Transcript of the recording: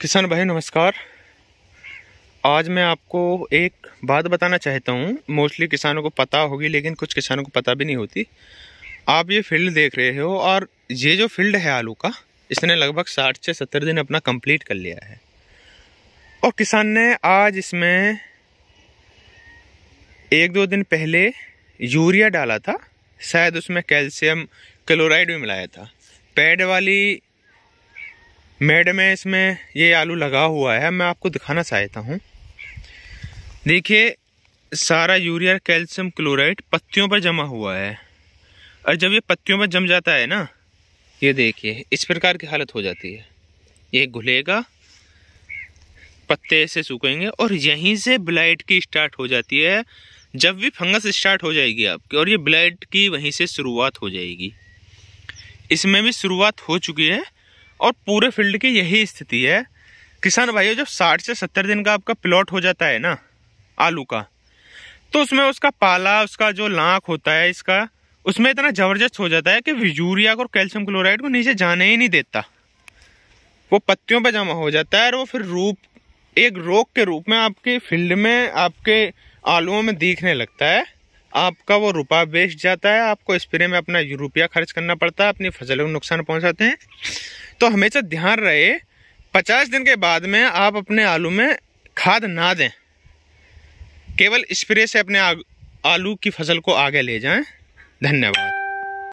किसान भाई नमस्कार आज मैं आपको एक बात बताना चाहता हूँ मोस्टली किसानों को पता होगी लेकिन कुछ किसानों को पता भी नहीं होती आप ये फील्ड देख रहे हो और ये जो फील्ड है आलू का इसने लगभग साठ से सत्तर दिन अपना कंप्लीट कर लिया है और किसान ने आज इसमें एक दो दिन पहले यूरिया डाला था शायद उसमें कैल्शियम क्लोराइड भी मिलाया था पैड वाली मेड में इसमें ये आलू लगा हुआ है मैं आपको दिखाना चाहता हूँ देखिए सारा यूरिया कैल्शियम क्लोराइड पत्तियों पर जमा हुआ है और जब ये पत्तियों पर जम जाता है ना ये देखिए इस प्रकार की हालत हो जाती है ये घुलेगा पत्ते से सूखेंगे और यहीं से ब्लाइट की स्टार्ट हो जाती है जब भी फंगस स्टार्ट हो जाएगी आपकी और ये ब्लाइट की वहीं से शुरुआत हो जाएगी इसमें भी शुरुआत हो चुकी है और पूरे फील्ड की यही स्थिति है किसान भाइयों जब साठ से सत्तर दिन का आपका प्लॉट हो जाता है ना आलू का तो उसमें उसका पाला उसका जो लाख होता है इसका उसमें इतना ज़बरदस्त हो जाता है कि विजूरिया और कैल्शियम क्लोराइड को नीचे जाने ही नहीं देता वो पत्तियों पर जमा हो जाता है और वो फिर रूप एक रोग के रूप में आपके फील्ड में आपके आलुओं में दिखने लगता है आपका वो रुपा बेच जाता है आपको स्प्रे में अपना यूरोपिया खर्च करना पड़ता है अपनी फसलों को नुकसान पहुंचाते हैं तो हमेशा ध्यान रहे पचास दिन के बाद में आप अपने आलू में खाद ना दें केवल स्प्रे से अपने आलू की फसल को आगे ले जाएं धन्यवाद